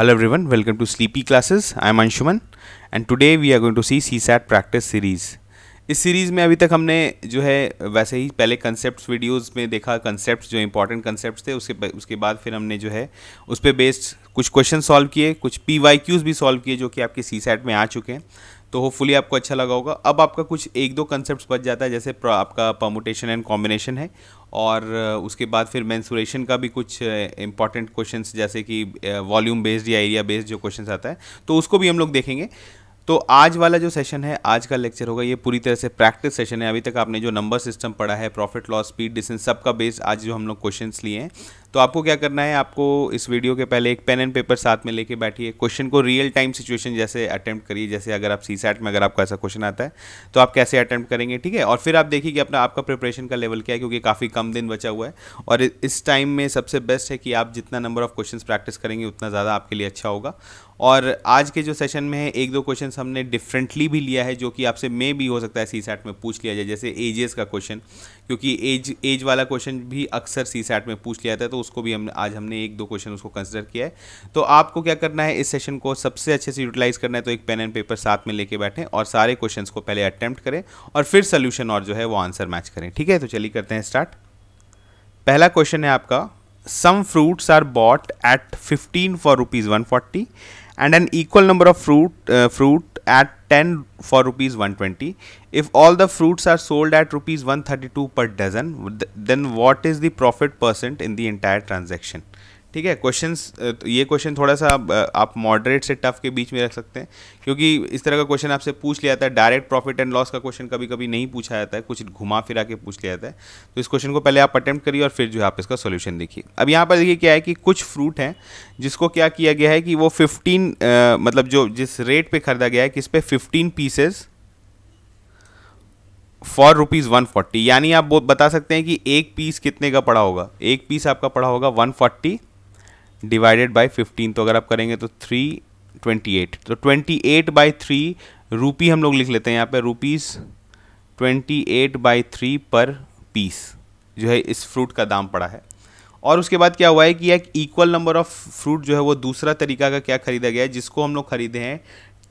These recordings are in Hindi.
Hello everyone, welcome to Sleepy Classes. I am Anshuman and today we are going to see CSAT practice series. इस सीरीज़ में अभी तक हमने जो है वैसे ही पहले कंसेप्ट वीडियोस में देखा कंसेप्ट जो इंपॉर्टेंट कंसेप्ट थे उसके उसके बाद फिर हमने जो है उस पर बेस्ड कुछ क्वेश्चन सॉल्व किए कुछ पी वाई क्यूज़ भी सॉल्व किए जो कि आपके सी में आ चुके हैं तो होपफुली आपको अच्छा लगा होगा अब आपका कुछ एक दो कंसेप्ट बच जाता है जैसे आपका परमोटेशन एंड कॉम्बिनेशन है और उसके बाद फिर मैंसुरेशन का भी कुछ इंपॉर्टेंट क्वेश्चन जैसे कि वॉल्यूम बेस्ड या एरिया बेस्ड जो क्वेश्चन आता है तो उसको भी हम लोग देखेंगे तो आज वाला जो सेशन है आज का लेक्चर होगा ये पूरी तरह से प्रैक्टिस सेशन है अभी तक आपने जो नंबर सिस्टम पढ़ा है प्रॉफिट लॉस स्पीड डिस्टेंस सबका बेस आज जो हम लोग क्वेश्चंस लिए हैं तो आपको क्या करना है आपको इस वीडियो के पहले एक पेन एंड पेपर साथ में लेके बैठिए क्वेश्चन को रियल टाइम सिचुएशन जैसे अटैम्प्ट करिए जैसे अगर आप सी में अगर आपका ऐसा क्वेश्चन आता है तो आप कैसे अटैम्प्ट करेंगे ठीक है और फिर आप देखिए कि अपना आपका प्रिपरेशन का लेवल क्या है क्योंकि काफ़ी कम दिन बचा हुआ है और इस टाइम में सबसे बेस्ट है कि आप जितना नंबर ऑफ क्वेश्चन प्रैक्टिस करेंगे उतना ज़्यादा आपके लिए अच्छा होगा और आज के जो सेशन में है एक दो क्वेश्चन हमने डिफरेंटली भी लिया है जो कि आपसे मे भी हो सकता है सी सैट में पूछ लिया जाए जैसे एजेस का क्वेश्चन क्योंकि एज एज वाला क्वेश्चन भी अक्सर सी सैट में पूछ लिया जाता है तो उसको भी हम आज हमने एक दो क्वेश्चन उसको कंसिडर किया है तो आपको क्या करना है इस सेशन को सबसे अच्छे से यूटिलाइज करना है तो एक पेन एंड पेपर साथ में लेके बैठें और सारे क्वेश्चन को पहले अटैम्प्ट करें और फिर सोल्यूशन और जो है वो आंसर मैच करें ठीक है तो चलिए करते हैं स्टार्ट पहला क्वेश्चन है आपका some fruits are bought at fifteen for rupees one forty and an equal number of fruit fruit at 10 for rupees 120 if all the fruits are sold at rupees 132 per dozen then what is the profit percent in the entire transaction ठीक है क्वेश्चंस तो ये क्वेश्चन थोड़ा सा आप मॉडरेट से टफ के बीच में रख सकते हैं क्योंकि इस तरह का क्वेश्चन आपसे पूछ लिया जाता है डायरेक्ट प्रॉफिट एंड लॉस का क्वेश्चन कभी कभी नहीं पूछा जाता है कुछ घुमा फिरा के पूछ लिया जाता है तो इस क्वेश्चन को पहले आप अटैम्प्ट करिए और फिर जो है आप इसका सोल्यूशन देखिए अब यहाँ पर देखिए क्या है कि कुछ फ्रूट हैं जिसको क्या किया गया है कि वो फिफ्टीन मतलब जो जिस रेट पर खरीदा गया है कि इस पर fifteen pieces for rupees one forty यानी आप बता सकते हैं कि एक पीस कितने का पड़ा होगा एक पीस आपका पड़ा होगा one forty divided by fifteen तो अगर आप करेंगे तो थ्री ट्वेंटी एट तो twenty eight by three rupee हम लोग लिख लेते हैं यहाँ पे rupees twenty eight by three per piece जो है इस फ्रूट का दाम पड़ा है और उसके बाद क्या हुआ है कि एक इक्वल नंबर ऑफ फ्रूट जो है वो दूसरा तरीका का क्या खरीदा गया है जिसको हम लोग खरीदे हैं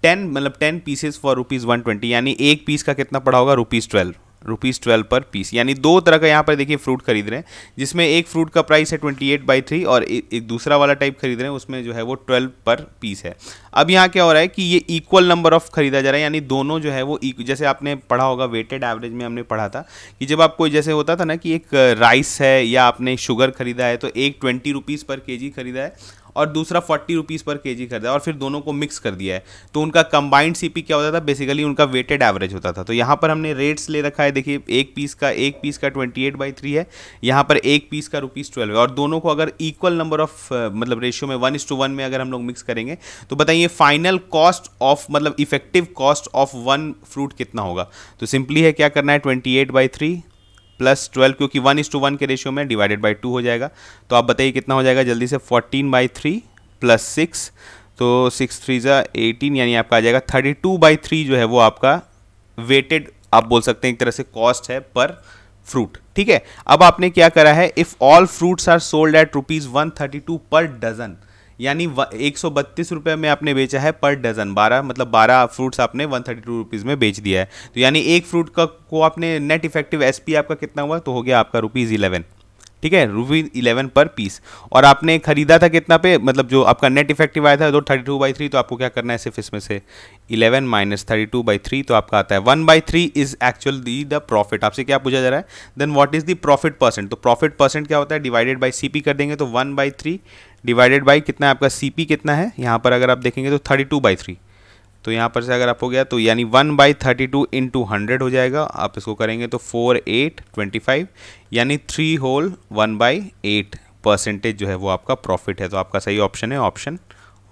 टेन मतलब ten pieces for rupees one twenty यानी एक पीस का कितना पड़ा होगा rupees twelve rupees twelve per piece यानी दो तरह का यहाँ पर देखिए फ्रूट खरीद रहे हैं जिसमें एक फ्रूट का प्राइस है ट्वेंटी एट बाई थ्री और एक दूसरा वाला टाइप खरीद रहे हैं उसमें जो है वो ट्वेल्व पर पीस है अब यहाँ क्या हो रहा है कि ये इक्वल नंबर ऑफ खरीदा जा रहा है यानी दोनों जो है वो e, जैसे आपने पढ़ा होगा वेटेड एवरेज में हमने पढ़ा था कि जब आप कोई जैसे होता था ना कि एक राइस है या आपने शुगर खरीदा है तो एक ट्वेंटी रुपीज़ पर के जी खरीदा है और दूसरा फोर्टी रुपीज़ पर के जी खरीदा और फिर दोनों को मिक्स कर दिया है तो उनका कंबाइंड सी क्या होता था बेसिकली उनका वेटेड एवरेज होता था तो यहाँ पर हमने रेट्स ले रखा है देखिए एक पीस का एक पीस का ट्वेंटी एट बाई थ्री है यहाँ पर एक पीस का रुपीज़ ट्वेल्व है और दोनों को अगर इक्वल नंबर ऑफ मतलब रेशियो में वन इस टू वन में अगर हम लोग मिक्स करेंगे तो बताइए फाइनल कॉस्ट ऑफ मतलब effective cost of one fruit कितना होगा तो सिंपली है क्या करना है twenty eight by three plus twelve क्योंकि वन इज टू वन के रेशियो में डिवाइडेड बाई टू हो जाएगा तो आप बताइए कितना हो जाएगा जल्दी से fourteen by three plus six तो सिक्स थ्री ज़ा एटीन यानी आपका आ जाएगा थर्टी टू बाई थ्री जो है वो आपका वेटेड आप बोल सकते हैं एक तरह से कॉस्ट है पर फ्रूट ठीक है अब आपने क्या करा है if all fruits are sold at rupees one thirty two per dozen यानी एक सौ बत्तीस रुपये में आपने बेचा है पर डज़न बारह मतलब बारह फ्रूट्स आपने वन थर्टी टू रुपीज़ में बेच दिया है तो यानी एक फ्रूट का को आपने नेट इफेक्टिव एस पी आपका कितना हुआ तो हो गया आपका रुपीज़ इलेवन ठीक है रुपीज इलेवन पर पीस और आपने खरीदा था कितना पे मतलब जो आपका नेट इफेक्टिव आया था दो थर्टी टू बाई थ्री तो आपको क्या करना है सिर्फ इसमें से eleven minus thirty two by three तो आपका आता है one by three is actual the the profit आपसे क्या पूछा जा रहा है then what is the profit percent तो प्रॉफिट परसेंट क्या होता है डिवाइडेड बाई सी कर देंगे तो one by three divided by कितना है आपका सी पी कितना है यहाँ पर अगर आप देखेंगे तो थर्टी टू बाई थ्री तो यहाँ पर से अगर आप हो गया तो यानी one by thirty two into hundred हो जाएगा आप इसको करेंगे तो फोर एट ट्वेंटी फाइव यानी three whole one by eight percentage जो है वो आपका प्रॉफिट है तो आपका सही ऑप्शन है ऑप्शन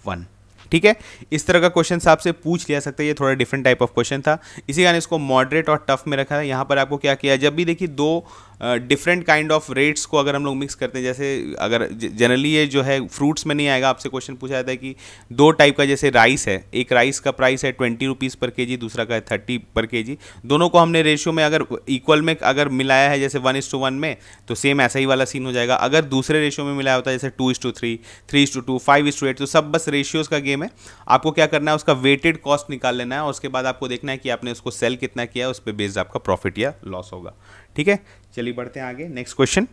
वन ठीक है इस तरह का क्वेश्चन आपसे पूछ लिया सकता है ये थोड़ा डिफरेंट टाइप ऑफ क्वेश्चन था इसी कारण इसको मॉडरेट और टफ में रखा है यहाँ पर आपको क्या किया जब भी देखिए दो डिफरेंट काइंड ऑफ रेट्स को अगर हम लोग मिक्स करते हैं जैसे अगर जनरली ये जो है फ्रूट्स में नहीं आएगा आपसे क्वेश्चन पूछा जाता है कि दो टाइप का जैसे राइस है एक राइस का प्राइस है ट्वेंटी रुपीज़ पर के जी दूसरा का है थर्टी पर के जी दोनों को हमने रेशियो में अगर इक्वल में अगर मिलाया है जैसे वन इस टू वन में तो सेम ऐसा ही वाला सीन हो जाएगा अगर दूसरे रेशियो में मिलाया होता है जैसे two is to three three is to two two five is to eight सब बस रेशियोज़ का गेम है आपको क्या करना है उसका वेटेड कॉस्ट निकाल लेना है और उसके बाद आपको देखना है कि आपने उसको सेल कितना किया उस पर बेस्ड आपका प्रॉफिट या लॉस होगा ठीक है चलिए बढ़ते हैं आगे next question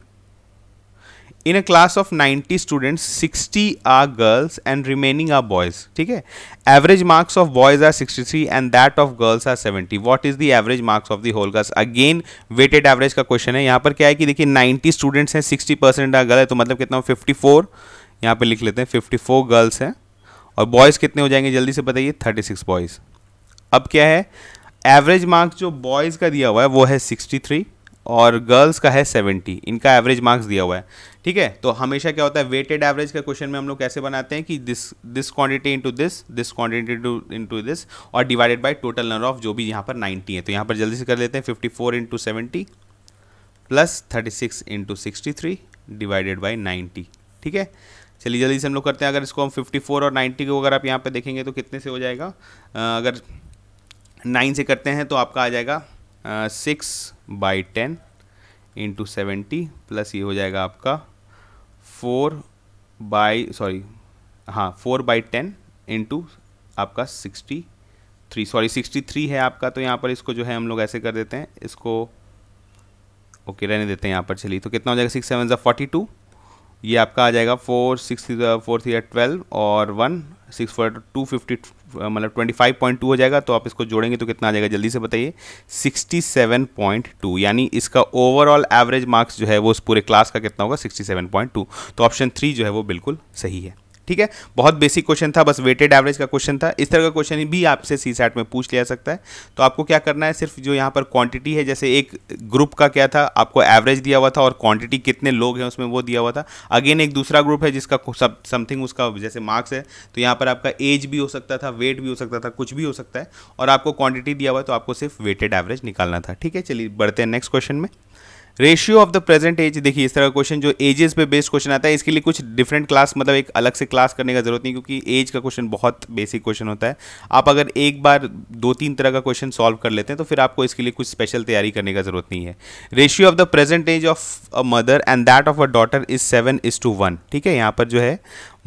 in a class of 90 students 60 are girls and remaining are boys ठीक है average marks of boys are 63 and that of girls are 70 what is the average marks of the whole class again weighted average का क्वेश्चन है यहां पर क्या है कि देखिए 90 स्टूडेंट्स हैं 60 परसेंट आर गर्ल है तो मतलब कितना फिफ्टी फोर यहाँ पर लिख लेते हैं फोर गर्ल्स हैं और बॉयज़ कितने हो जाएंगे जल्दी से बताइए सिक्स बॉयज़ अब क्या है एवरेज मार्क्स जो बॉयज़ का दिया हुआ है वो है थ्री और गर्ल्स का है सेवेंटी इनका एवरेज मार्क्स दिया हुआ है ठीक है तो हमेशा क्या होता है वेटेड एवरेज का क्वेश्चन में हम लोग कैसे बनाते हैं कि this this quantity into this this quantity into this और divided by total number of जो भी यहाँ पर नाइन्टी है तो यहाँ पर जल्दी से कर लेते हैं fifty four into seventy plus thirty six into sixty three divided by ninety ठीक है चलिए जल्दी से हम लोग करते हैं अगर इसको हम फिफ्टी फोर और नाइन्टी को अगर आप यहाँ पर देखेंगे तो कितने से हो जाएगा अगर नाइन से करते हैं तो आपका आ जाएगा six by ten into seventy plus ये हो जाएगा आपका फोर बाई सॉरी हाँ फोर बाई टेन इंटू आपका sixty three sorry sixty three है आपका तो यहाँ पर इसको जो है हम लोग ऐसे कर देते हैं इसको ओके रहने देते हैं यहाँ पर चलिए तो कितना हो जाएगा सिक्स सेवन ज़ा फोर्टी टू ये आपका आ जाएगा four six four three twelve और one six four two fifty मतलब ट्वेंटी फाइव पॉइंट टू हो जाएगा तो आप इसको जोड़ेंगे तो कितना आ जाएगा जल्दी से बताइए सिक्सटी सेवन पॉइंट टू यानी इसका ओवरऑल एवरेज मार्क्स जो है वो इस पूरे क्लास का कितना होगा सिक्सटी सेवन पॉइंट टू तो ऑप्शन थ्री जो है वो बिल्कुल सही है ठीक है बहुत बेसिक क्वेश्चन था बस वेटेड एवरेज का क्वेश्चन था इस तरह का क्वेश्चन भी आपसे सी सैट में पूछ लिया सकता है तो आपको क्या करना है सिर्फ जो यहाँ पर क्वांटिटी है जैसे एक ग्रुप का क्या था आपको एवरेज दिया हुआ था और क्वांटिटी कितने लोग हैं उसमें वो दिया हुआ था अगेन एक दूसरा ग्रुप है जिसका सब समथिंग उसका जैसे मार्क्स है तो यहाँ पर आपका एज भी हो सकता था वेट भी हो सकता था कुछ भी हो सकता है और आपको क्वांटिटी दिया हुआ है तो आपको सिर्फ वेटेड एवरेज निकालना था ठीक है चलिए बढ़ते हैं नेक्स्ट क्वेश्चन में ratio of the present age देखिए इस तरह का क्वेश्चन जो एजेस पे बेस्ड क्वेश्चन आता है इसके लिए कुछ डिफरेंट क्लास मतलब एक अलग से क्लास करने का जरूरत नहीं क्योंकि एज का क्वेश्चन बहुत बेसिक क्वेश्चन होता है आप अगर एक बार दो तीन तरह का क्वेश्चन सॉल्व कर लेते हैं तो फिर आपको इसके लिए कुछ स्पेशल तैयारी करने का जरूरत नहीं है ratio of the present age of a mother and that of a daughter is seven is to one ठीक है यहाँ पर जो है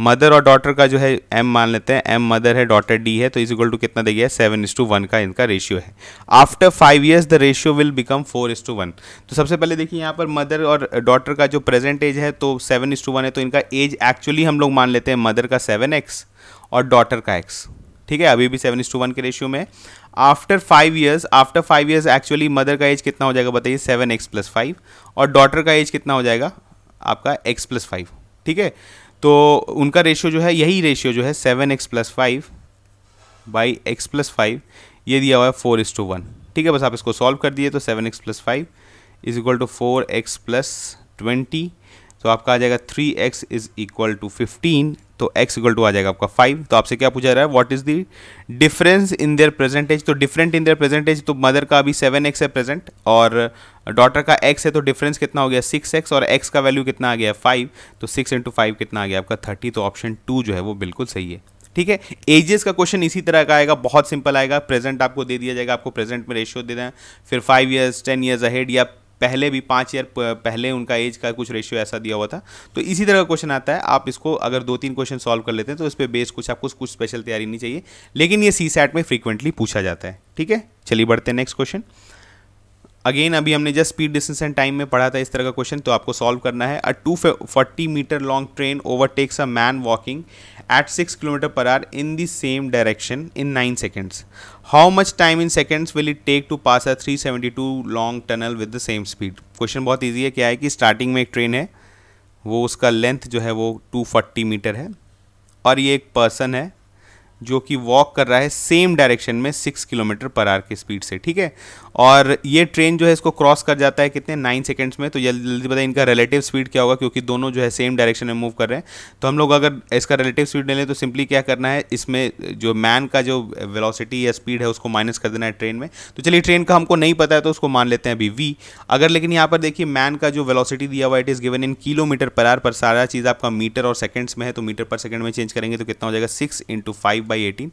मदर और डॉटर का जो है एम मान लेते हैं एम मदर है डॉटर डी है तो इज इक्वल टू कितना दे गया सेवन इज टू वन का इनका रेशियो है after five years the ratio will become four is to one तो सबसे पहले देखिए यहाँ पर मदर और डॉटर का जो प्रेजेंट एज है तो सेवन इज टू वन है तो इनका एज एक्चुअली हम लोग मान लेते हैं मदर का सेवन एक्स और डॉटर का एक्स ठीक है अभी भी सेवन इज टू वन के रेशियो में after five years after five years actually mother का एज कितना हो जाएगा बताइए सेवन एक्स प्लस फाइव और डॉटर का एज कितना हो जाएगा आपका एक्स प्लस फाइव ठीक है तो उनका रेशियो जो है यही रेशियो जो है seven X plus five by X plus five ये दिया हुआ है फोर इस टू वन ठीक है बस आप इसको सॉल्व कर दिए तो seven X plus five is equal to four X plus twenty तो आपका आ जाएगा three X is equal to fifteen तो x इक्वल टू आ जाएगा आपका फाइव तो आपसे क्या पूछा रहा है what is the difference in their present age तो डिफरेंट इन देयर प्रेजेंटेज तो मदर का अभी सेवन एक्स है प्रेजेंट और डॉटर का x है तो डिफरेंस कितना हो गया सिक्स एक्स और x का वैल्यू कितना आ गया फाइव तो सिक्स इंटू फाइव कितना आ गया आपका थर्टी तो ऑप्शन टू जो है वो बिल्कुल सही है ठीक है एजेस का क्वेश्चन इसी तरह का आएगा बहुत सिंपल आएगा प्रेजेंट आपको दे दिया जाएगा आपको प्रेजेंट में रेशियो दे दें फिर five years ten years ahead या पहले भी पाँच ईयर पहले उनका एज का कुछ रेशियो ऐसा दिया हुआ था तो इसी तरह का क्वेश्चन आता है आप इसको अगर दो तीन क्वेश्चन सॉल्व कर लेते हैं तो इस पर बेस कुछ आपको कुछ स्पेशल तैयारी नहीं चाहिए लेकिन ये सी सैट में फ्रीक्वेंटली पूछा जाता है ठीक है चलिए बढ़ते हैं नेक्स्ट क्वेश्चन अगेन अभी हमने just speed distance and time में पढ़ा था इस तरह का क्वेश्चन तो आपको सॉल्व करना है a two forty metre long train overtakes a man walking at six kilometre per hour in the same direction in nine seconds how much time in seconds will it take to pass a three seventy two long tunnel with the same speed question बहुत ईजी है क्या है कि स्टार्टिंग में एक ट्रेन है वो उसका लेंथ जो है वो टू फोर्टी मीटर है और ये एक पर्सन है जो कि वॉक कर रहा है सेम डायरेक्शन में सिक्स किलोमीटर पर आर की स्पीड से ठीक है और ये ट्रेन जो है इसको क्रॉस कर जाता है कितने नाइन सेकेंड्स में तो जल्दी जल्दी बताए इनका रिलेटिव स्पीड क्या होगा क्योंकि दोनों जो है सेम डायरेक्शन में मूव कर रहे हैं तो हम लोग अगर इसका रिलेटिव स्पीड ले लें तो सिंपली क्या करना है इसमें जो मैन का जो वेलोसिटी या स्पीड है उसको माइनस कर देना है ट्रेन में तो चलिए ट्रेन का हमको नहीं पता है तो उसको मान लेते हैं अभी वी अगर लेकिन यहाँ पर देखिए मैन का जो वेलोसिटी दिया हुआ it is given in kilometre per hour पर सारा चीज़ आपका मीटर और सेकेंड्स में है तो मीटर पर सेकेंड में चेंज करेंगे तो कितना हो जाएगा six into five by eighteen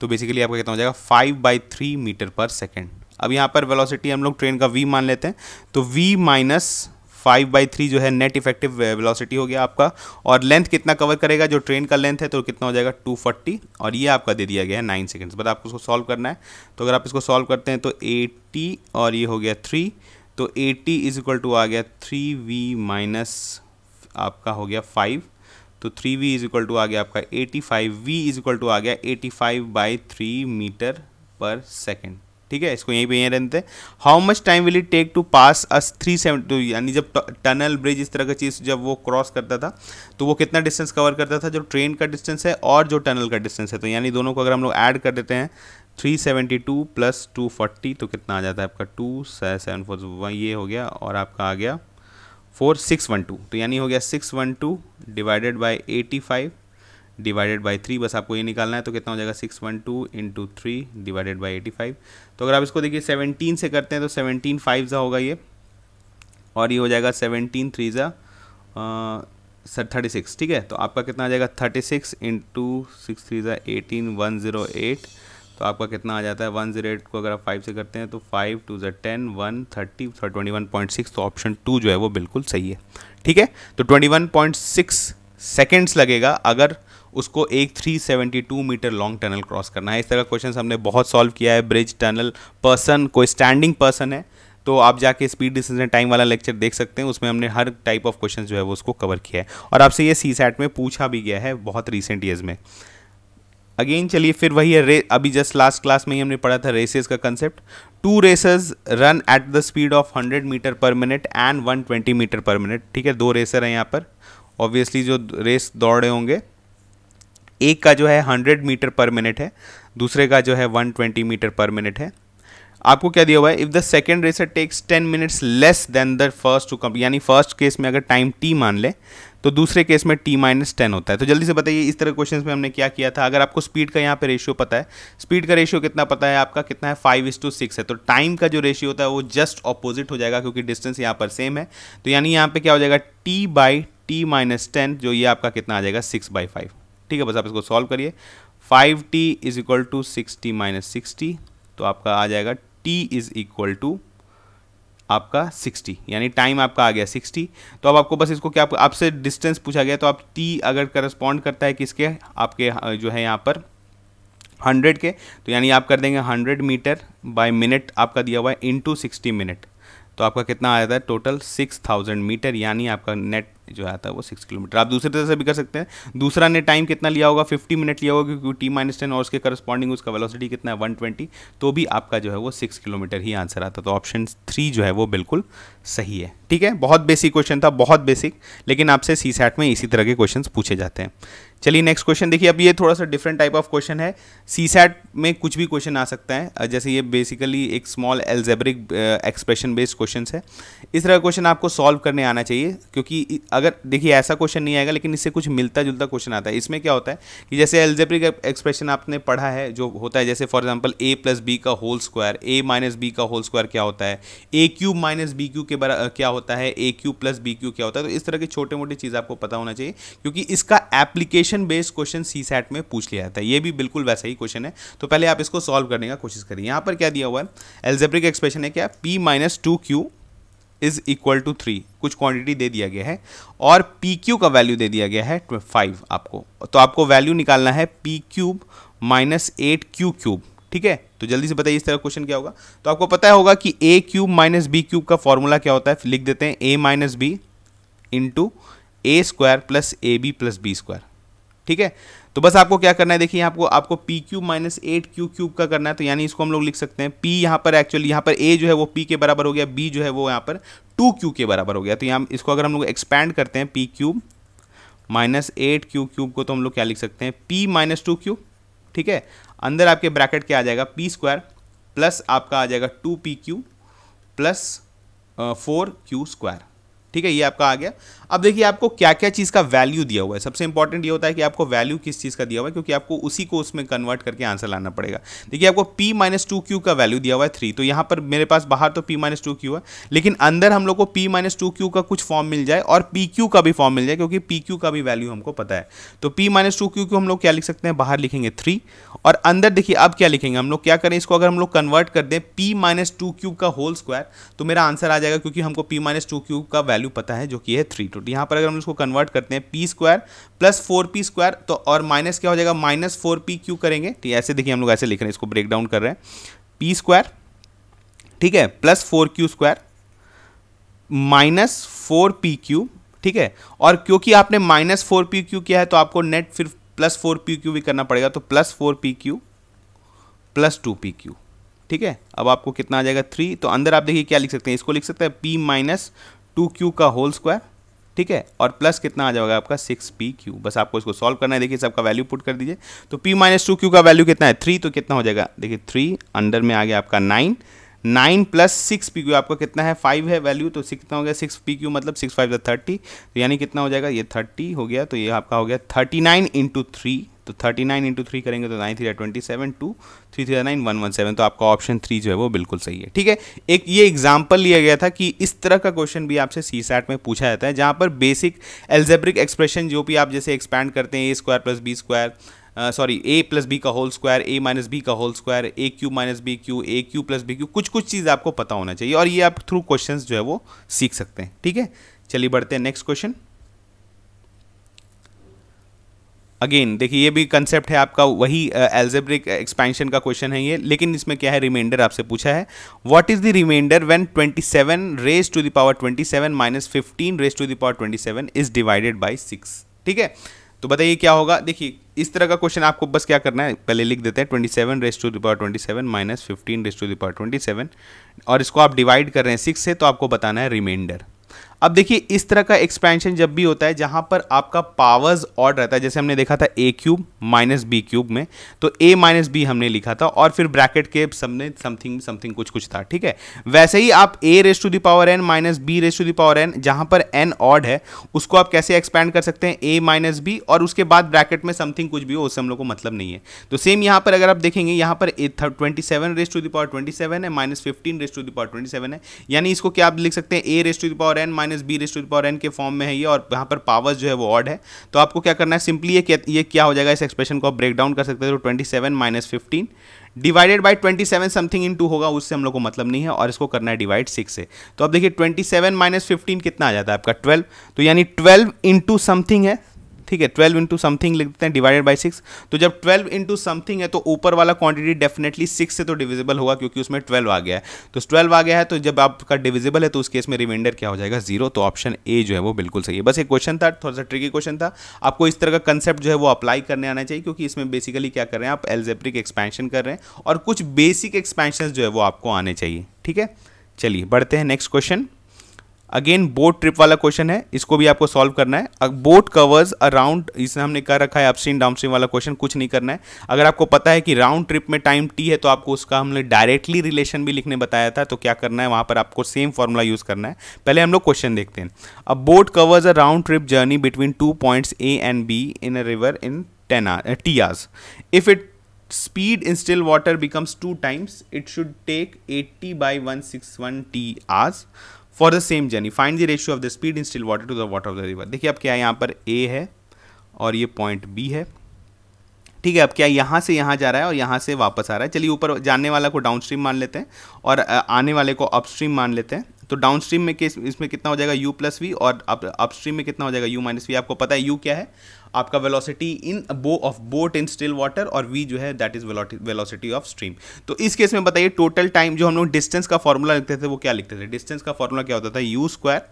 तो बेसिकली आपका कितना हो जाएगा five by three metre per second अब यहाँ पर वेलोसिटी हम लोग ट्रेन का वी मान लेते हैं तो V minus five by three जो है नेट इफेक्टिव वेलोसिटी हो गया आपका और लेंथ कितना कवर करेगा जो ट्रेन का लेंथ है तो कितना हो जाएगा टू फोर्टी और ये आपका दे दिया गया है नाइन सेकेंड्स बट आपको उसको सॉल्व करना है तो अगर आप इसको सॉल्व करते हैं तो एटी और ये हो गया थ्री तो एटी इज इक्वल टू आ गया थ्री वी माइनस आपका हो गया फाइव तो three V is equal to आ गया आपका eighty five V is equal to आ गया eighty five by three metre per second ठीक है इसको यहीं पे यहीं रहते हैं how much time will it take to pass us three seven यानी जब टनल ब्रिज इस तरह का चीज़ जब वो क्रॉस करता था तो वो कितना डिस्टेंस कवर करता था जो ट्रेन का डिस्टेंस है और जो टनल का डिस्टेंस है तो यानी दोनों को अगर हम लोग ऐड कर देते हैं 372 प्लस 240 तो कितना आ जाता है आपका टू सेवन फोर ये हो गया और आपका आ गया फोर सिक्स वन टू तो यानी हो गया six one two divided by eighty five divided by three बस आपको ये निकालना है तो कितना हो जाएगा six one two into three divided by eighty five तो अगर आप इसको देखिए सेवनटीन से करते हैं तो सेवनटीन फाइव ज़ा होगा ये और ये हो जाएगा सेवनटीन थ्री ज़ा सर थर्टी सिक्स ठीक है तो आपका कितना आ जाएगा thirty six into six three ज़ा एटीन वन ज़ीरो एट तो आपका कितना आ जाता है वन जीरो एट को अगर आप फाइव से करते हैं तो फाइव टू जो ten one thirty twenty one point six तो ऑप्शन टू जो है वो बिल्कुल सही है ठीक है तो twenty one point six seconds लगेगा अगर उसको एक 372 मीटर लॉन्ग टनल क्रॉस करना है इस तरह का क्वेश्चन हमने बहुत सॉल्व किया है ब्रिज टनल पर्सन कोई स्टैंडिंग पर्सन है तो आप जाके स्पीड डिस्टेंस टाइम वाला लेक्चर देख सकते हैं उसमें हमने हर टाइप ऑफ क्वेश्चन जो है वो उसको कवर किया है और आपसे ये सी सैट में पूछा भी गया है बहुत रिसेंट ईयर्स में अगेन चलिए फिर वही है अभी जस्ट लास्ट क्लास में ही हमने पढ़ा था रेसेस का concept two racers run at the speed of 100 metre per minute and 120 metre per minute ठीक है दो रेसर हैं यहाँ पर ऑब्वियसली जो रेस दौड़ रहे होंगे एक का जो है 100 मीटर पर मिनट है दूसरे का जो है 120 मीटर पर मिनट है आपको क्या दिया हुआ है if the second racer takes 10 minutes less than the first to come यानी फर्स्ट केस में अगर टाइम टी मान लें तो दूसरे केस में टी माइनस टेन होता है तो जल्दी से बताइए इस तरह क्वेश्चन में हमने क्या किया था अगर आपको स्पीड का यहाँ पे रेशियो पता है स्पीड का रेशियो कितना पता है आपका कितना है फाइव इस टू सिक्स है तो टाइम का जो रेशियो होता है वो जस्ट ऑपोजिट हो जाएगा क्योंकि डिस्टेंस यहाँ पर सेम है तो यानी यहाँ पर क्या हो जाएगा T by T minus ten जो ये आपका कितना आ जाएगा सिक्स बाई फाइव ठीक है बस आप इसको सॉल्व करिए five T is equal to six T minus six T तो आपका आ जाएगा टी इज इक्वल टू आपका 60 यानी टाइम आपका आ गया 60 तो अब आपको बस इसको क्या आपसे डिस्टेंस पूछा गया तो आप टी अगर करस्पॉन्ड करता है किसके आपके जो है यहाँ पर 100 के तो यानी आप कर देंगे 100 मीटर बाय मिनट आपका दिया हुआ है इंटू सिक्सटी मिनट तो आपका कितना आ जाता है टोटल सिक्स थाउजेंड मीटर यानी आपका नेट जो आता है वो सिक्स किलोमीटर आप दूसरी तरह से भी कर सकते हैं दूसरा ने टाइम कितना लिया होगा फिफ्टी मिनट लिया होगा क्योंकि टी माइनस टेन और उसके करस्पॉन्डिंग उसका वेलोसिटी कितना है वन ट्वेंटी तो भी आपका जो है वो सिक्स किलोमीटर ही आंसर आता तो ऑप्शन थ्री जो है वो बिल्कुल सही है ठीक है बहुत बेसिक क्वेश्चन था बहुत बेसिक लेकिन आपसे सी में इसी तरह के क्वेश्चन पूछे जाते हैं चलिए नेक्स्ट क्वेश्चन देखिए अब ये थोड़ा सा डिफरेंट टाइप ऑफ क्वेश्चन है सी सैट में कुछ भी क्वेश्चन आ सकता है जैसे ये बेसिकली एक small algebraic expression based question है इस तरह क्वेश्चन आपको सॉल्व करने आना चाहिए क्योंकि अगर देखिए ऐसा क्वेश्चन नहीं आएगा लेकिन इससे कुछ मिलता जुलता क्वेश्चन आता है इसमें क्या होता है कि जैसे एल्जेब्रिक एक्सप्रेशन आपने पढ़ा है जो होता है जैसे for example A plus B का होल स्क्वायर ए माइनस बी का होल स्क्वायर क्या होता है A cube minus B cube के बरा क्या होता है A cube plus B cube क्या होता है तो इस तरह की छोटे मोटी चीज़ आपको पता होना चाहिए क्योंकि इसका application relation based question CSAT में पूछ लिया जाता है ये भी बिल्कुल वैसा ही क्वेश्चन है तो पहले आप इसको सॉल्व करने का कोशिश करिए यहाँ पर क्या दिया हुआ है एल्जेब्रिक एक्सप्रेशन है क्या P minus two Q is equal to three कुछ क्वांटिटी दे दिया गया है और पी क्यू का वैल्यू दे दिया गया है फाइव आपको तो आपको वैल्यू निकालना है P cube minus eight Q cube ठीक है तो जल्दी से बताइए इस तरह क्वेश्चन क्या होगा तो आपको पता होगा कि A cube minus B cube का फॉर्मूला क्या होता है लिख देते हैं A minus B into A square plus A B plus B square ठीक है तो बस आपको क्या करना है देखिए आपको आपको P cube minus eight Q cube का करना है तो यानी इसको हम लोग लिख सकते हैं पी यहाँ पर एक्चुअली यहाँ पर ए जो है वो पी के बराबर हो गया बी जो है वो यहाँ पर टू क्यू के बराबर हो गया तो यहाँ इसको अगर हम लोग एक्सपैंड करते हैं P cube minus eight Q cube को तो हम लोग क्या लिख सकते हैं पी माइनस टू क्यू ठीक है अंदर आपके ब्रैकेट क्या आ जाएगा पी स्क्वायर प्लस आपका आ जाएगा two P Q plus four Q square ठीक है ये आपका आ गया अब देखिए आपको क्या क्या चीज़ का वैल्यू दिया हुआ है सबसे इंपॉर्टेंट ये होता है कि आपको वैल्यू किस चीज़ का दिया हुआ है क्योंकि आपको उसी को उसमें कन्वर्ट करके आंसर लाना पड़ेगा देखिए आपको पी माइनस टू क्यू का वैल्यू दिया हुआ है थ्री तो यहाँ पर मेरे पास बाहर तो पी माइनस टू क्यू है लेकिन अंदर हम लोग को पी माइनस टू क्यू का कुछ फॉर्म मिल जाए और पी क्यू का भी फॉर्म मिल जाए क्योंकि पी क्यू का भी वैल्यू हमको पता है तो पी माइनस टू क्यू को हम लोग क्या लिख सकते हैं बाहर लिखेंगे थ्री और अंदर देखिए अब क्या लिखेंगे हम लोग क्या करें इसको अगर हम लोग कन्वर्ट कर दें पी माइनस टू क्यू का होल स्क्वायर तो मेरा आंसर आ जाएगा क्योंकि हमको पी माइनस टू क्यू का वैल्यू पता है जो कि है थ्री टू रूट तो यहाँ पर अगर हम इसको कन्वर्ट करते हैं P square plus four P square तो और माइनस क्या हो जाएगा माइनस फोर पी क्यू करेंगे ठीक तो ऐसे देखिए हम लोग ऐसे लिख रहे हैं इसको ब्रेक डाउन कर रहे हैं पी स्क्वायर ठीक है plus four Q square minus four P Q ठीक है और क्योंकि आपने माइनस फोर पी क्यू किया है तो आपको नेट फिर प्लस फोर पी क्यू भी करना पड़ेगा तो plus four P Q plus two P Q ठीक है अब आपको कितना आ जाएगा थ्री तो अंदर आप देखिए क्या लिख सकते हैं इसको लिख सकते हैं पी माइनस टू क्यू का होल स्क्वायर ठीक है और प्लस कितना आ जाएगा आपका सिक्स पी क्यू बस आपको इसको सॉल्व करना है देखिए सबका वैल्यू पुट कर दीजिए तो पी माइनस टू क्यू का वैल्यू कितना है थ्री तो कितना हो जाएगा देखिए थ्री अंडर में आ गया आपका nine nine plus six P Q आपका कितना है फाइव है वैल्यू तो सिक्स कितना हो गया सिक्स पी क्यू मतलब सिक्स फाइव थर्टी तो यानी कितना हो जाएगा ये थर्टी हो गया तो ये आपका हो गया थर्टी नाइन इंटू थ्री तो थर्टी नाइन इंटू थ्री करेंगे तो nine three twenty seven two three three nine one one seven तो आपका ऑप्शन थ्री जो है वो बिल्कुल सही है ठीक है एक ये एग्जाम्पल लिया गया था कि इस तरह का क्वेश्चन भी आपसे सी सैट में पूछा जाता है जहाँ पर बेसिक एल्जेब्रिक एक्सप्रेशन जो भी आप जैसे एक्सपैंड करते हैं a square plus B square sorry a plus B का होल स्क्वायर ए माइनस बी का whole square a cube minus B cube a cube plus B cube कुछ कुछ चीज़ आपको पता होना चाहिए और ये आप थ्रू क्वेश्चन जो है वो सीख सकते हैं ठीक है चलिए बढ़ते हैं नेक्स्ट क्वेश्चन अगेन देखिए ये भी कंसेप्ट है आपका वही एल्जेब्रिक एक्सपेंशन का क्वेश्चन है ये लेकिन इसमें क्या है रिमाइंडर आपसे पूछा है what is the remainder when 27 raise to the power 27 minus fifteen raise to the power 27 is divided by 6 ठीक है तो बताइए क्या होगा देखिए इस तरह का क्वेश्चन आपको बस क्या करना है पहले लिख देते हैं twenty seven raise to the power twenty seven minus fifteen raise to the power twenty seven और इसको आप डिवाइड कर रहे हैं सिक्स से तो आपको बताना है रिमाइंडर अब देखिए इस तरह का एक्सपेंशन जब भी होता है जहां पर आपका पावर्स ऑड रहता है जैसे हमने देखा था a cube minus B cube में तो ए माइनस बी हमने लिखा था और फिर ब्रैकेट के सबने समथिंग समथिंग कुछ कुछ था ठीक है वैसे ही आप a raise to the power n minus b raise to the power n जहां पर एन ऑड है उसको आप कैसे एक्सपैंड कर सकते हैं ए माइनस बी और उसके बाद ब्रैकेट में समथिंग कुछ भी हो उससे हम लोग को मतलब नहीं है तो सेम यहां पर अगर आप देखेंगे यहां पर twenty seven raise to the power twenty seven है minus fifteen raise to the power twenty seven है यानी इसको क्या आप लिख सकते हैं a raise to the power n minus minus b raised to power n के फॉर्म में है ये और यहाँ पर पावर्स जो है वो ऑड है तो आपको क्या करना है सिंपली ये ये क्या हो जाएगा इस एक्सप्रेशन को आप ब्रेक डाउन कर सकते हो तो twenty seven minus fifteen divided by twenty seven something into होगा उससे हम लोग को मतलब नहीं है और इसको करना है डिवाइड सिक्स से तो अब देखिए ट्वेंटी सेवन माइनस फिफ्टीन कितना आ जाता है आपका ट्वेल्व तो यानी ट्वेल्व इंटू समथिंग है ठीक है ट्वेल्व इंटू समथिंग लिख देते हैं डिवाइडेड बाई सिक्स तो जब ट्वेल्व इंटू समथिंग है तो ऊपर वाला क्वांटिटी डेफिनेटली सिक्स से तो डिविजिबल होगा क्योंकि उसमें ट्वेल्व आ गया है तो ट्वेल्व आ गया है तो जब आपका डिविजिबल है तो उस केस में रिमाइंडर क्या हो जाएगा जीरो तो ऑप्शन ए जो है वो बिल्कुल सही है बस एक क्वेश्चन था थोड़ा सा ट्रिकी क्वेश्चन था आपको इस तरह का कंसेप्ट जो है वो अप्लाई करने आना चाहिए क्योंकि इसमें बेसिकली क्या कर रहे हैं आप एल्जेप्रिक एक्सपेंशन कर रहे हैं और कुछ बेसिक एक्सपेंशन जो है वो आपको आने चाहिए ठीक है चलिए बढ़ते हैं next question again boat trip वाला क्वेश्चन है इसको भी आपको सॉल्व करना है बोट कवर्स अ राउंड इसमें हमने कर रखा है अपस्ट्रीम डाउनस्ट्रीम वाला क्वेश्चन कुछ नहीं करना है अगर आपको पता है कि राउंड ट्रिप में टाइम टी है तो आपको उसका हमने डायरेक्टली रिलेशन भी लिखने बताया था तो क्या करना है वहां पर आपको सेम फॉर्मूला यूज़ करना है पहले हम लोग क्वेश्चन देखते हैं a boat covers a round trip journey between two points a and b in a river in ten or t hours if it speed in still water becomes two times it should take eighty by one six one t hours for the same journey find the ratio of the speed in still water to the water of the river देखिए अब क्या है यहाँ पर ए है और ये पॉइंट बी है ठीक है अब क्या यहाँ से यहाँ जा रहा है और यहाँ से वापस आ रहा है चलिए ऊपर जाने वाला को डाउनस्ट्रीम मान लेते हैं और आने वाले को अपस्ट्रीम मान लेते हैं तो डाउन स्ट्रीम में केस इसमें कितना हो जाएगा यू प्लस वी और स्ट्रीम में कितना हो जाएगा यू माइनस वी आपको पता है यू क्या है आपका वेलोसिटी इन बो of boat in still water और वी जो है that is velocity of stream तो इस केस में बताइए टोटल टाइम जो हम लोग डिस्टेंस का फॉर्मूला लिखते थे वो क्या लिखते थे डिस्टेंस का फॉर्मूला क्या होता था u square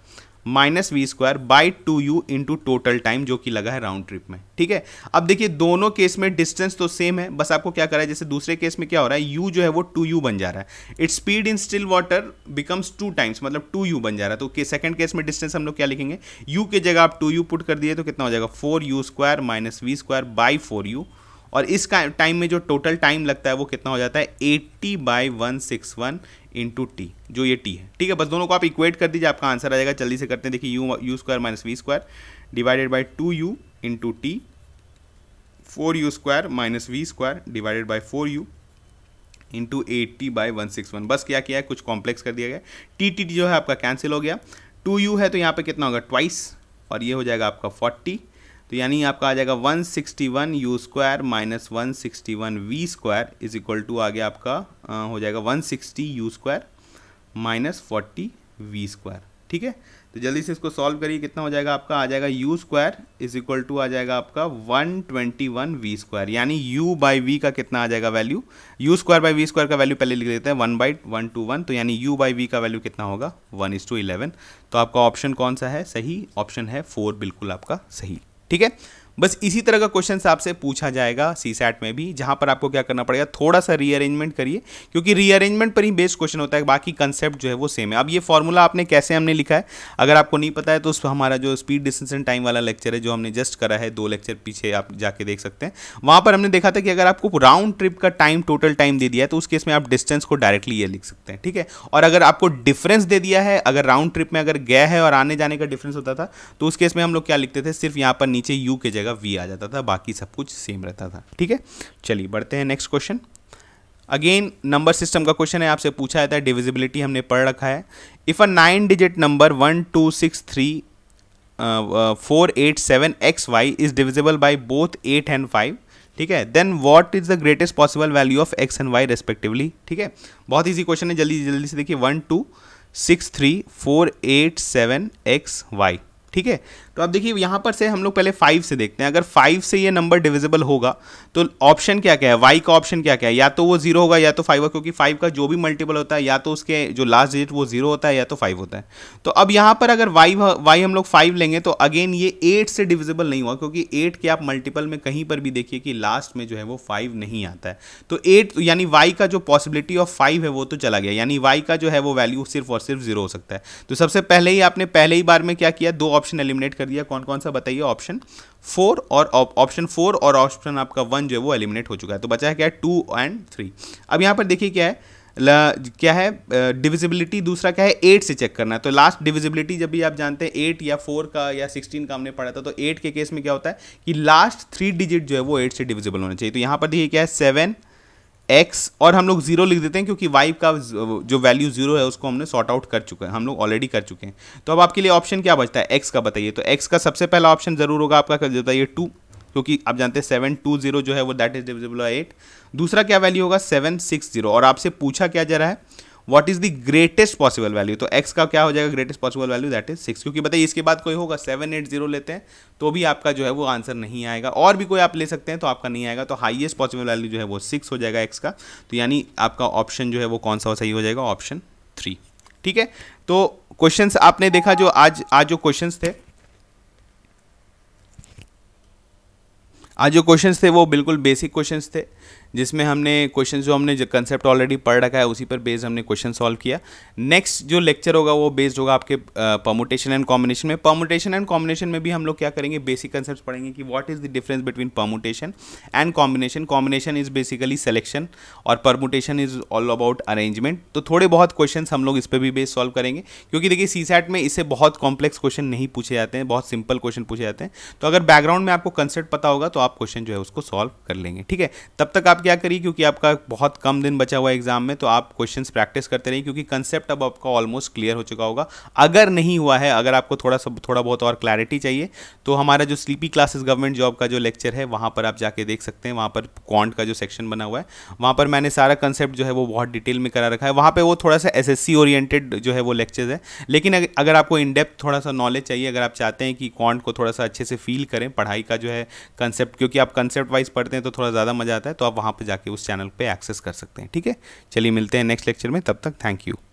minus v square by two u into total time जो कि लगा है राउंड ट्रिप में ठीक है अब देखिए दोनों केस में डिस्टेंस तो सेम है बस आपको क्या करा है जैसे दूसरे केस में क्या हो रहा है यू जो है वो टू यू बन जा रहा है its speed in still water becomes two times मतलब टू यू बन जा रहा है तो सेकंड केस में डिस्टेंस हम लोग क्या लिखेंगे यू के जगह आप टू यू पुट कर दिए तो कितना हो जाएगा four u square minus v square by four u और इस टाइम में जो टोटल टाइम लगता है वो कितना हो जाता है eighty by one six one into t जो ये टी है ठीक है बस दोनों को आप इक्वेट कर दीजिए आपका आंसर आ जाएगा जल्दी से करते हैं देखिए u u square minus v square divided by two u into t four u square minus v square divided by four u into t by one six one बस क्या किया है कुछ कॉम्प्लेक्स कर दिया गया टी टी जो है आपका कैंसिल हो गया टू यू है तो यहाँ पे कितना होगा ट्वाइस और ये हो जाएगा आपका फोर्टी तो यानी आपका आ जाएगा 161 sixty one u square minus one sixty one v square is equal to आगे आपका आ, हो जाएगा 160 sixty u square minus forty v square ठीक है तो जल्दी से इसको सॉल्व करिए कितना हो जाएगा आपका आ जाएगा u square is equal to आ जाएगा आपका 121 ट्वेंटी वन वी स्क्वायर यानी यू बाई वी का कितना आ जाएगा value u square by v square का वैल्यू पहले लिख देते हैं one by one two one तो यानी u बाई वी का वैल्यू कितना होगा वन इज टू इलेवन तो आपका ऑप्शन कौन सा है सही ऑप्शन है फोर बिल्कुल आपका सही ठीक है बस इसी तरह का क्वेश्चन आपसे पूछा जाएगा सी सैट में भी जहां पर आपको क्या करना पड़ेगा थोड़ा सा रीअरेंजमेंट करिए क्योंकि रीअरेंजमेंट पर ही बेस्ट क्वेश्चन होता है बाकी कंसेप्ट जो है वो सेम है अब ये फॉर्मूला आपने कैसे हमने लिखा है अगर आपको नहीं पता है तो हमारा जो स्पीड डिस्टेंस एंड टाइम वाला लेक्चर है जो हमने जस्ट करा है दो लेक्चर पीछे आप जाके देख सकते हैं वहां पर हमने देखा था कि अगर आपको राउंड ट्रिप का टाइम टोटल टाइम दे दिया है तो उस केस में आप डिस्टेंस को डायरेक्टली ये लिख सकते हैं ठीक है और अगर आपको डिफरेंस दे दिया है अगर राउंड ट्रिप में अगर गया है और आने जाने का डिफरेंस होता था तो उस केस में हम लोग क्या लिखते थे सिर्फ यहाँ पर नीचे यू के जगह जगह वी आ जाता था बाकी सब कुछ सेम रहता था ठीक है चलिए बढ़ते हैं next question again number system का क्वेश्चन है आपसे पूछा जाता है डिविजिबिलिटी हमने पढ़ रखा है if a nine digit number one two six three four eight seven x y is divisible by both eight and five ठीक है then what is the greatest possible value of x and y respectively ठीक है बहुत ईजी क्वेश्चन है जल्दी जल्दी से देखिए one two six three four eight seven x y ठीक है तो अब देखिए यहाँ पर से हम लोग पहले फाइव से देखते हैं अगर फाइव से ये नंबर डिविजिबल होगा तो ऑप्शन क्या क्या है वाई का ऑप्शन क्या क्या है या तो वो जीरो होगा या तो फाइव होगा क्योंकि फाइव का जो भी मल्टीपल होता है या तो उसके जो लास्ट डिजिट वो जीरो होता है या तो फाइव होता है तो अब यहाँ पर अगर वाई वाई हम लोग फाइव लेंगे तो अगेन ये एट से डिविजिबल नहीं हुआ क्योंकि एट के आप मल्टीपल में कहीं पर भी देखिए कि लास्ट में जो है वो फाइव नहीं आता है तो एट यानी वाई का जो पॉसिबिलिटी ऑफ फाइव है वो तो चला गया यानी वाई का जो है वो वैल्यू सिर्फ और सिर्फ जीरो हो सकता है तो सबसे पहले ही आपने पहले ही बार में क्या किया दो ऑप्शन एलिमिनेट कर दिया कौन कौन सा बताइए ऑप्शन फोर और ऑप्शन फोर और ऑप्शन आपका वन जो है वो एलिमिनेट हो चुका है तो बचा है क्या है टू एंड थ्री अब यहाँ पर देखिए क्या है ला, क्या है डिविजिबिलिटी दूसरा क्या है एट से चेक करना है तो लास्ट डिविजिबिलिटी जब भी आप जानते हैं एट या फोर का या सिक्सटीन का हमने पढ़ा था तो एट के केस में क्या होता है कि लास्ट थ्री डिजिट जो है वो एट से डिविजिबल होना चाहिए तो यहाँ पर देखिए क्या है सेवन एक्स और हम लोग जीरो लिख देते हैं क्योंकि वाई का जो वैल्यू जीरो है उसको हमने सॉर्ट आउट कर चुके हैं हम लोग ऑलरेडी कर चुके हैं तो अब आपके लिए ऑप्शन क्या बचता है एक्स का बताइए तो एक्स का सबसे पहला ऑप्शन जरूर होगा आपका कर देता है टू क्योंकि आप जानते हैं सेवन टू जीरो जो है वो दैट इज डिविजिबल एट दूसरा क्या वैल्यू होगा सेवन सिक्स जीरो और आपसे पूछा क्या जा रहा है what is the greatest possible value तो एक्स का क्या हो जाएगा greatest possible value that is six क्योंकि बताइए इसके बाद कोई होगा सेवन एट जीरो लेते हैं तो भी आपका जो है वो आंसर नहीं आएगा और भी कोई आप ले सकते हैं तो आपका नहीं आएगा तो हाइएस्ट पॉसिबल वैल्यू जो है वो सिक्स हो जाएगा एक्स का तो यानी आपका ऑप्शन जो है वो कौन सा हो सही हो जाएगा ऑप्शन थ्री ठीक है तो क्वेश्चन आपने देखा जो आज आज जो क्वेश्चन थे आज जो क्वेश्चंस थे वो बिल्कुल बेसिक क्वेश्चंस थे जिसमें हमने क्वेश्चन जो हमने कंसेप्ट ऑलरेडी पढ़ रखा है उसी पर बेस्ड हमने क्वेश्चन सॉल्व किया नेक्स्ट जो लेक्चर होगा वो बेस्ड होगा आपके परमोटेशन एंड कॉम्बिनेशन में परमोटेशन एंड कॉम्बिनेशन में भी हम लोग क्या करेंगे बेसिक कंसेप्ट पढ़ेंगे कि what is the difference between permutation and combination combination is basically selection और permutation is all about arrangement तो थोड़े बहुत क्वेश्चन हम लोग इस पर भी बेस सॉल्व करेंगे क्योंकि देखिए सी में इससे बहुत कॉम्प्लेक्स क्वेश्चन नहीं पूछे जाते हैं बहुत सिंपल क्वेश्चन पूछे जाते हैं तो अगर बैकग्राउंड में आपको कंसेप्ट पता होगा तो आप क्वेश्चन जो है उसको सॉल्व कर लेंगे ठीक है तब तक आप क्या करिए क्योंकि आपका बहुत कम दिन बचा हुआ एग्जाम में तो आप क्वेश्चंस प्रैक्टिस करते रहिए क्योंकि कंसेप्ट अब आपका ऑलमोस्ट क्लियर हो चुका होगा अगर नहीं हुआ है अगर आपको थोड़ा सा थोड़ा बहुत और क्लैरिटी चाहिए तो हमारा जो स्लीपी क्लासेस गवर्नमेंट जॉब का जो लेक्चर है वहाँ पर आप जाके देख सकते हैं वहाँ पर क्वांट का जो सेक्शन बना हुआ है वहाँ पर मैंने सारा कंसेप्ट जो है वो बहुत डिटेल में करा रखा है वहाँ पर वो थोड़ा सा एस ओरिएंटेड जो है वो लेक्चर्स है लेकिन अगर आपको इनडेप्थ थोड़ा सा नॉलेज चाहिए अगर आप चाहते हैं कि क्वांट को थोड़ा सा अच्छे से फील करें पढ़ाई का जो है कंसेप्ट क्योंकि आप कंसेप्ट वाइज पढ़ते हैं तो थोड़ा ज़्यादा मजा आता है तो आप वहाँ वहाँ पर जाके उस चैनल पर एक्सेस कर सकते हैं ठीक है चलिए मिलते हैं नेक्स्ट लेक्चर में तब तक थैंक यू